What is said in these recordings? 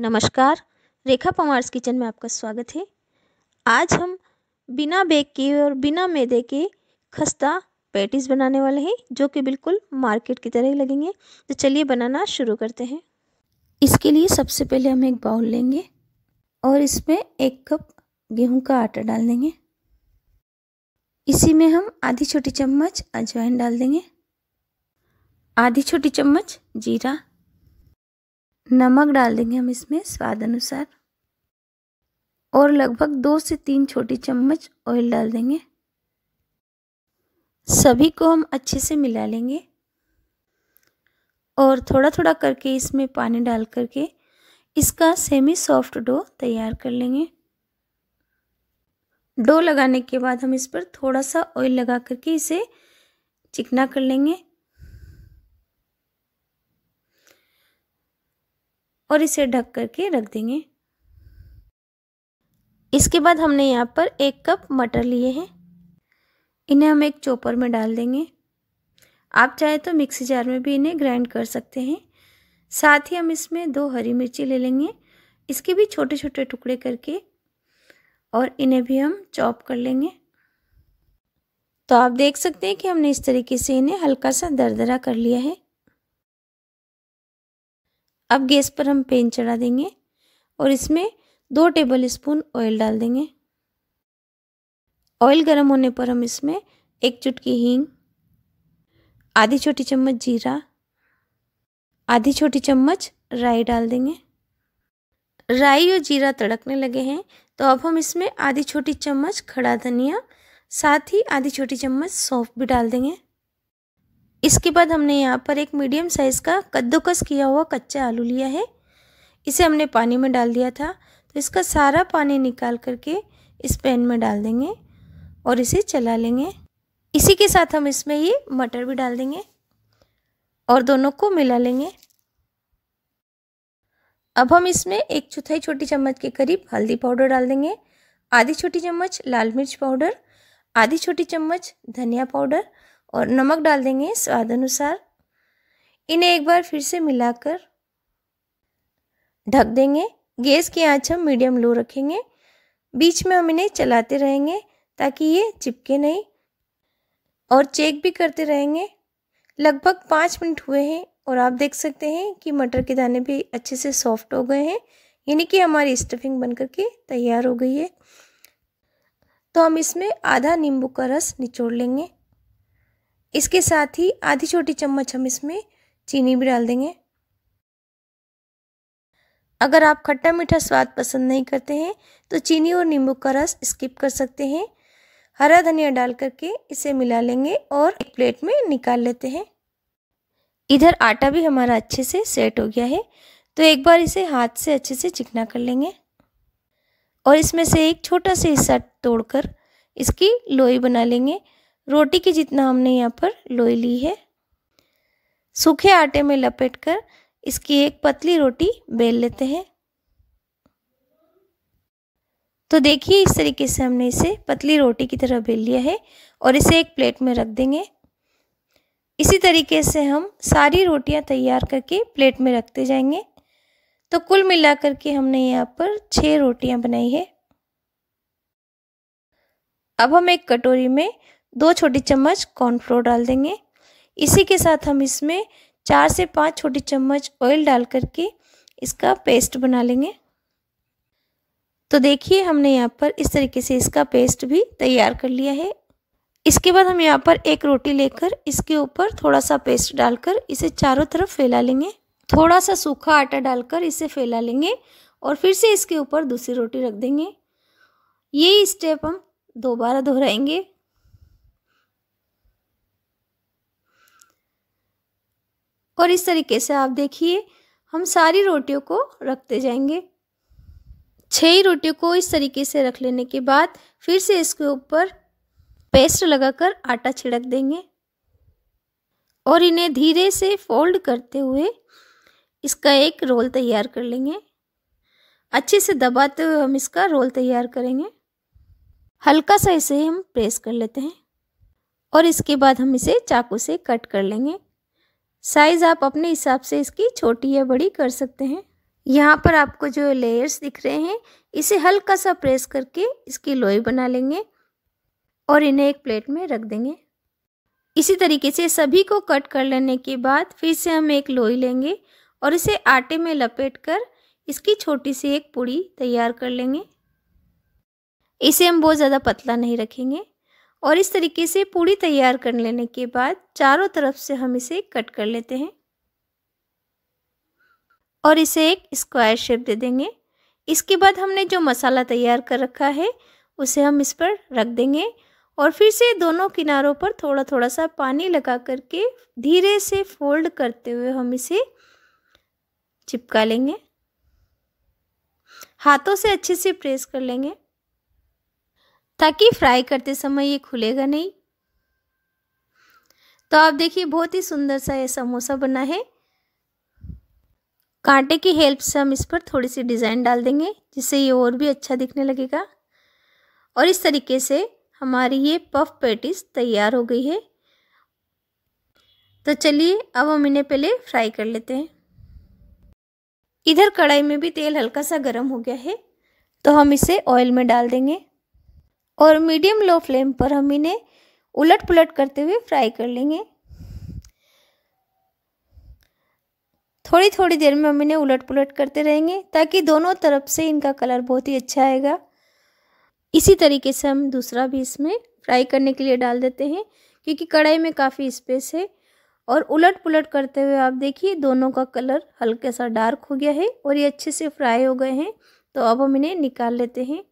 नमस्कार रेखा पंवार्स किचन में आपका स्वागत है आज हम बिना बेक के और बिना मैदे के खस्ता पैटीज बनाने वाले हैं जो कि बिल्कुल मार्केट की तरह ही लगेंगे तो चलिए बनाना शुरू करते हैं इसके लिए सबसे पहले हम एक बाउल लेंगे और इसमें एक कप गेहूं का आटा डाल देंगे इसी में हम आधी छोटी चम्मच अजवाइन डाल देंगे आधी छोटी चम्मच जीरा नमक डाल देंगे हम इसमें स्वाद अनुसार और लगभग दो से तीन छोटी चम्मच ऑयल डाल देंगे सभी को हम अच्छे से मिला लेंगे और थोड़ा थोड़ा करके इसमें पानी डाल करके इसका सेमी सॉफ्ट डो तैयार कर लेंगे डो लगाने के बाद हम इस पर थोड़ा सा ऑयल लगा करके इसे चिकना कर लेंगे और इसे ढक करके रख देंगे इसके बाद हमने यहाँ पर एक कप मटर लिए हैं इन्हें हम एक चॉपर में डाल देंगे आप चाहे तो मिक्सी जार में भी इन्हें ग्राइंड कर सकते हैं साथ ही हम इसमें दो हरी मिर्ची ले लेंगे इसके भी छोटे छोटे टुकड़े करके और इन्हें भी हम चॉप कर लेंगे तो आप देख सकते हैं कि हमने इस तरीके से इन्हें हल्का सा दरदरा कर लिया है अब गैस पर हम पेन चढ़ा देंगे और इसमें दो टेबल स्पून ऑयल डाल देंगे ऑयल गर्म होने पर हम इसमें एक चुटकी हींग आधी छोटी चम्मच जीरा आधी छोटी चम्मच राई डाल देंगे राई और जीरा तड़कने लगे हैं तो अब हम इसमें आधी छोटी चम्मच खड़ा धनिया साथ ही आधी छोटी चम्मच सौंफ भी डाल देंगे इसके बाद हमने यहाँ पर एक मीडियम साइज़ का कद्दूकस किया हुआ कच्चा आलू लिया है इसे हमने पानी में डाल दिया था तो इसका सारा पानी निकाल करके इस पैन में डाल देंगे और इसे चला लेंगे इसी के साथ हम इसमें ये मटर भी डाल देंगे और दोनों को मिला लेंगे अब हम इसमें एक चौथाई छोटी चम्मच के करीब हल्दी पाउडर डाल देंगे आधी छोटी चम्मच लाल मिर्च पाउडर आधी छोटी चम्मच धनिया पाउडर और नमक डाल देंगे स्वाद अनुसार इन्हें एक बार फिर से मिलाकर ढक देंगे गैस की आंच हम मीडियम लो रखेंगे बीच में हम इन्हें चलाते रहेंगे ताकि ये चिपके नहीं और चेक भी करते रहेंगे लगभग पाँच मिनट हुए हैं और आप देख सकते हैं कि मटर के दाने भी अच्छे से सॉफ्ट हो गए हैं यानी कि हमारी स्टफिंग बन के तैयार हो गई है तो हम इसमें आधा नींबू का रस निचोड़ लेंगे इसके साथ ही आधी छोटी चम्मच हम इसमें चीनी भी डाल देंगे अगर आप खट्टा मीठा स्वाद पसंद नहीं करते हैं तो चीनी और नींबू का रस स्किप कर सकते हैं हरा धनिया डाल करके इसे मिला लेंगे और एक प्लेट में निकाल लेते हैं इधर आटा भी हमारा अच्छे से सेट हो गया है तो एक बार इसे हाथ से अच्छे से चिकना कर लेंगे और इसमें से एक छोटा सा हिस्सा तोड़कर इसकी लोई बना लेंगे रोटी के जितना हमने यहाँ पर लोई ली है सूखे आटे में लपेटकर इसकी एक पतली रोटी बेल लेते हैं तो देखिए इस तरीके से हमने इसे पतली रोटी की तरह बेल लिया है और इसे एक प्लेट में रख देंगे इसी तरीके से हम सारी रोटियां तैयार करके प्लेट में रखते जाएंगे तो कुल मिलाकर के हमने यहाँ पर छह रोटियां बनाई है अब हम एक कटोरी में दो छोटी चम्मच कॉर्नफ्लोर डाल देंगे इसी के साथ हम इसमें चार से पाँच छोटी चम्मच ऑयल डाल करके इसका पेस्ट बना लेंगे तो देखिए हमने यहाँ पर इस तरीके से इसका पेस्ट भी तैयार कर लिया है इसके बाद हम यहाँ पर एक रोटी लेकर इसके ऊपर थोड़ा सा पेस्ट डालकर इसे चारों तरफ फैला लेंगे थोड़ा सा सूखा आटा डालकर इसे फैला लेंगे और फिर से इसके ऊपर दूसरी रोटी रख देंगे यही स्टेप हम दोबारा दोहराएंगे और इस तरीके से आप देखिए हम सारी रोटियों को रखते जाएंगे छह ही रोटियों को इस तरीके से रख लेने के बाद फिर से इसके ऊपर पेस्ट लगाकर आटा छिड़क देंगे और इन्हें धीरे से फोल्ड करते हुए इसका एक रोल तैयार कर लेंगे अच्छे से दबाते हुए हम इसका रोल तैयार करेंगे हल्का सा इसे हम प्रेस कर लेते हैं और इसके बाद हम इसे चाकू से कट कर लेंगे साइज़ आप अपने हिसाब से इसकी छोटी या बड़ी कर सकते हैं यहाँ पर आपको जो लेयर्स दिख रहे हैं इसे हल्का सा प्रेस करके इसकी लोई बना लेंगे और इन्हें एक प्लेट में रख देंगे इसी तरीके से सभी को कट कर लेने के बाद फिर से हम एक लोई लेंगे और इसे आटे में लपेट कर इसकी छोटी सी एक पूड़ी तैयार कर लेंगे इसे हम बहुत ज़्यादा पतला नहीं रखेंगे और इस तरीके से पूड़ी तैयार कर लेने के बाद चारों तरफ से हम इसे कट कर लेते हैं और इसे एक स्क्वायर शेप दे देंगे इसके बाद हमने जो मसाला तैयार कर रखा है उसे हम इस पर रख देंगे और फिर से दोनों किनारों पर थोड़ा थोड़ा सा पानी लगा करके धीरे से फोल्ड करते हुए हम इसे चिपका लेंगे हाथों से अच्छे से प्रेस कर लेंगे ताकि फ्राई करते समय ये खुलेगा नहीं तो आप देखिए बहुत ही सुंदर सा ये समोसा बना है कांटे की हेल्प से हम इस पर थोड़ी सी डिज़ाइन डाल देंगे जिससे ये और भी अच्छा दिखने लगेगा और इस तरीके से हमारी ये पफ पेटिस तैयार हो गई है तो चलिए अब हम इन्हें पहले फ्राई कर लेते हैं इधर कढ़ाई में भी तेल हल्का सा गर्म हो गया है तो हम इसे ऑयल में डाल देंगे और मीडियम लो फ्लेम पर हम इन्हें उलट पुलट करते हुए फ्राई कर लेंगे थोड़ी थोड़ी देर में हम इन्हें उलट पुलट करते रहेंगे ताकि दोनों तरफ से इनका कलर बहुत ही अच्छा आएगा इसी तरीके से हम दूसरा भी इसमें फ्राई करने के लिए डाल देते हैं क्योंकि कढ़ाई में काफ़ी स्पेस है और उलट पुलट करते हुए आप देखिए दोनों का कलर हल्का सा डार्क हो गया है और ये अच्छे से फ्राई हो गए हैं तो अब हम इन्हें निकाल लेते हैं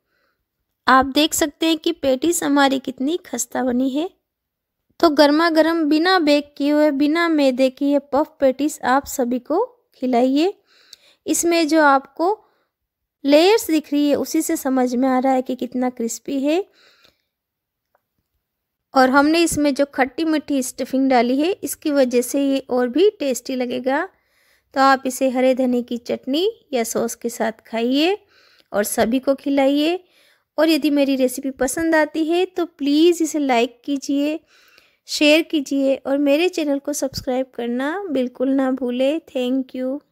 आप देख सकते हैं कि पेटिस हमारी कितनी खस्ता बनी है तो गर्मा गर्म बिना बेक किए हुए बिना मैदे की ये पफ पेटिस आप सभी को खिलाइए इसमें जो आपको लेयर्स दिख रही है उसी से समझ में आ रहा है कि कितना क्रिस्पी है और हमने इसमें जो खट्टी मीठी स्टफिंग डाली है इसकी वजह से ये और भी टेस्टी लगेगा तो आप इसे हरे धने की चटनी या सॉस के साथ खाइए और सभी को खिलाइए और यदि मेरी रेसिपी पसंद आती है तो प्लीज़ इसे लाइक कीजिए शेयर कीजिए और मेरे चैनल को सब्सक्राइब करना बिल्कुल ना भूलें थैंक यू